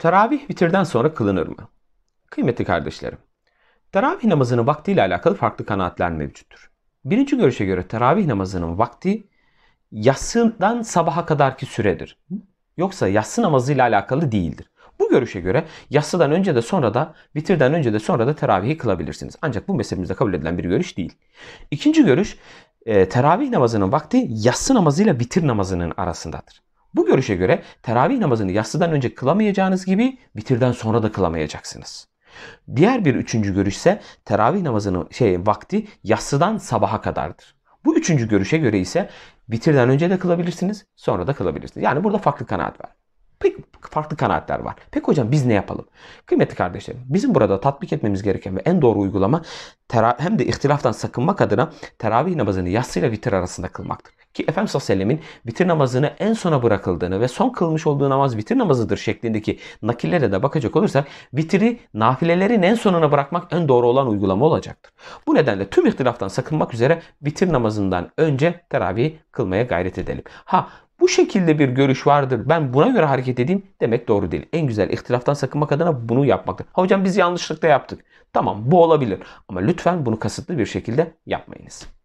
Teravih bitirden sonra kılınır mı? Kıymetli kardeşlerim, teravih namazının vaktiyle alakalı farklı kanaatler mevcuttur. Birinci görüşe göre teravih namazının vakti yatsıdan sabaha kadarki süredir. Yoksa yatsı namazıyla alakalı değildir. Bu görüşe göre yatsıdan önce de sonra da bitirden önce de sonra da teravihi kılabilirsiniz. Ancak bu mezhebimizde kabul edilen bir görüş değil. İkinci görüş e, teravih namazının vakti yatsı namazıyla bitir namazının arasındadır. Bu görüşe göre teravih namazını yatsıdan önce kılamayacağınız gibi bitirden sonra da kılamayacaksınız. Diğer bir üçüncü görüş ise teravih namazının şey, vakti yatsıdan sabaha kadardır. Bu üçüncü görüşe göre ise bitirden önce de kılabilirsiniz, sonra da kılabilirsiniz. Yani burada farklı kanaat var. Pek farklı kanaatler var. Peki hocam biz ne yapalım? Kıymetli kardeşlerim, bizim burada tatbik etmemiz gereken ve en doğru uygulama hem de ihtilaftan sakınmak adına teravih namazını yatsıyla bitir arasında kılmaktır ki Efendimiz Aleyhisselam'ın vitir namazını en sona bırakıldığını ve son kılmış olduğu namaz vitir namazıdır şeklindeki nakillere de bakacak olursak vitiri nafilelerin en sonuna bırakmak en doğru olan uygulama olacaktır. Bu nedenle tüm ihtilaftan sakınmak üzere vitir namazından önce teravih kılmaya gayret edelim. Ha bu şekilde bir görüş vardır. Ben buna göre hareket edeyim demek doğru değil. En güzel ihtilaftan sakınmak adına bunu yapmaktır. Ha hocam biz yanlışlıkla yaptık. Tamam bu olabilir ama lütfen bunu kasıtlı bir şekilde yapmayınız.